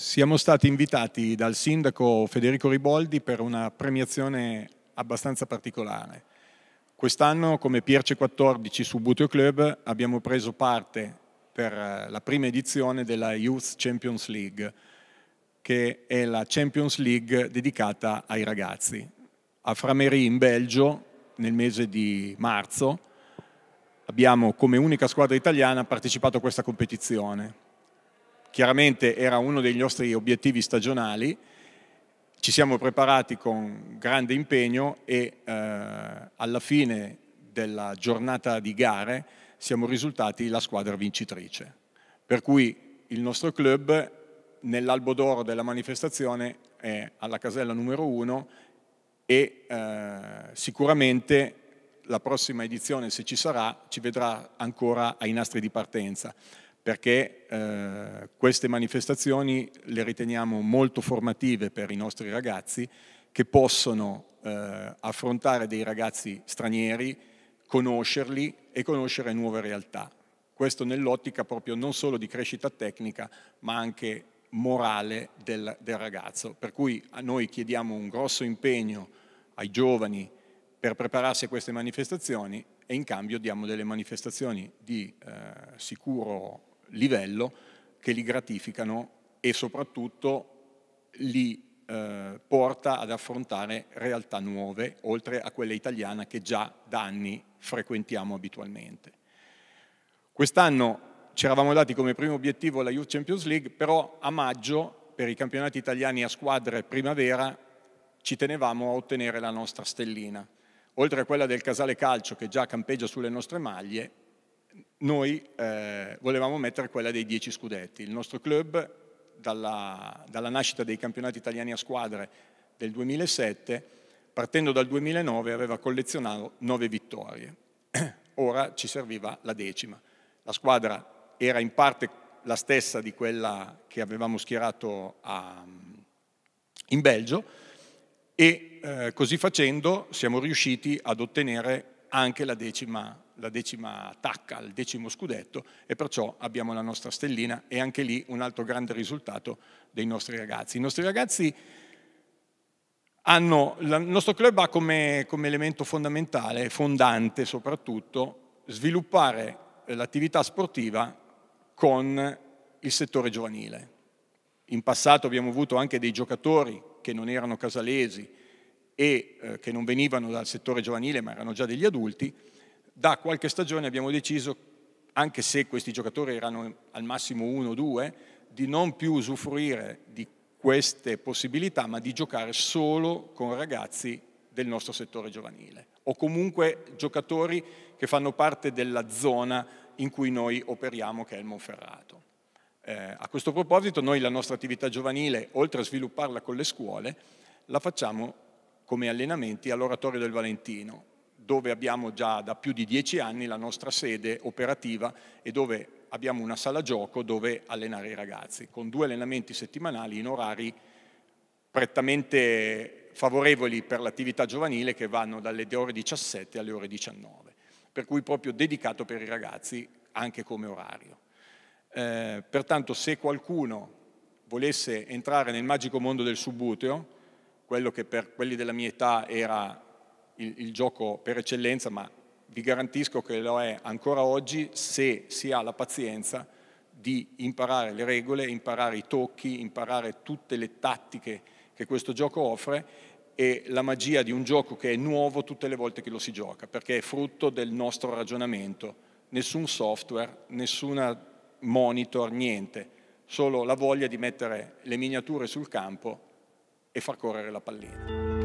Siamo stati invitati dal sindaco Federico Riboldi per una premiazione abbastanza particolare. Quest'anno come Pierce 14 su Buteo Club abbiamo preso parte per eh, la prima edizione della Youth Champions League, che è la Champions League dedicata ai ragazzi. A Framery in Belgio, nel mese di marzo, abbiamo come unica squadra italiana partecipato a questa competizione chiaramente era uno dei nostri obiettivi stagionali, ci siamo preparati con grande impegno e eh, alla fine della giornata di gare siamo risultati la squadra vincitrice. Per cui il nostro club nell'albo d'oro della manifestazione è alla casella numero uno e eh, sicuramente la prossima edizione, se ci sarà, ci vedrà ancora ai nastri di partenza perché eh, queste manifestazioni le riteniamo molto formative per i nostri ragazzi che possono eh, affrontare dei ragazzi stranieri, conoscerli e conoscere nuove realtà. Questo nell'ottica proprio non solo di crescita tecnica ma anche morale del, del ragazzo. Per cui a noi chiediamo un grosso impegno ai giovani per prepararsi a queste manifestazioni e in cambio diamo delle manifestazioni di eh, sicuro livello che li gratificano e soprattutto li eh, porta ad affrontare realtà nuove, oltre a quella italiana che già da anni frequentiamo abitualmente. Quest'anno ci eravamo dati come primo obiettivo la Youth Champions League, però a maggio, per i campionati italiani a squadre primavera, ci tenevamo a ottenere la nostra stellina. Oltre a quella del Casale Calcio, che già campeggia sulle nostre maglie, noi eh, volevamo mettere quella dei dieci scudetti. Il nostro club, dalla, dalla, nascita dei campionati italiani a squadre del 2007, partendo dal 2009 aveva collezionato nove vittorie. Ora ci serviva la decima. La squadra era in parte la stessa di quella che avevamo schierato a, in Belgio e eh, così facendo siamo riusciti ad ottenere anche la decima la decima tacca al decimo scudetto e perciò abbiamo la nostra stellina e anche lì un altro grande risultato dei nostri ragazzi. I nostri ragazzi hanno, il nostro club ha come, come elemento fondamentale, fondante soprattutto, sviluppare l'attività sportiva con il settore giovanile. In passato abbiamo avuto anche dei giocatori che non erano casalesi e eh, che non venivano dal settore giovanile ma erano già degli adulti, da qualche stagione abbiamo deciso, anche se questi giocatori erano al massimo uno o due, di non più usufruire di queste possibilità, ma di giocare solo con ragazzi del nostro settore giovanile o comunque giocatori che fanno parte della zona in cui noi operiamo, che è il Monferrato. Eh, a questo proposito noi la nostra attività giovanile, oltre a svilupparla con le scuole, la facciamo come allenamenti all'Oratorio del Valentino, dove abbiamo già da più di dieci anni la nostra sede operativa e dove abbiamo una sala gioco dove allenare i ragazzi, con due allenamenti settimanali in orari prettamente favorevoli per l'attività giovanile che vanno dalle ore 17 alle ore 19, per cui proprio dedicato per i ragazzi anche come orario. Eh, pertanto se qualcuno volesse entrare nel magico mondo del subbuteo, quello che per quelli della mia età era il, il gioco per eccellenza, ma vi garantisco che lo è ancora oggi se si ha la pazienza di imparare le regole, imparare i tocchi, imparare tutte le tattiche che questo gioco offre e la magia di un gioco che è nuovo tutte le volte che lo si gioca, perché è frutto del nostro ragionamento. Nessun software, nessun monitor, niente, solo la voglia di mettere le miniature sul campo e far correre la pallina.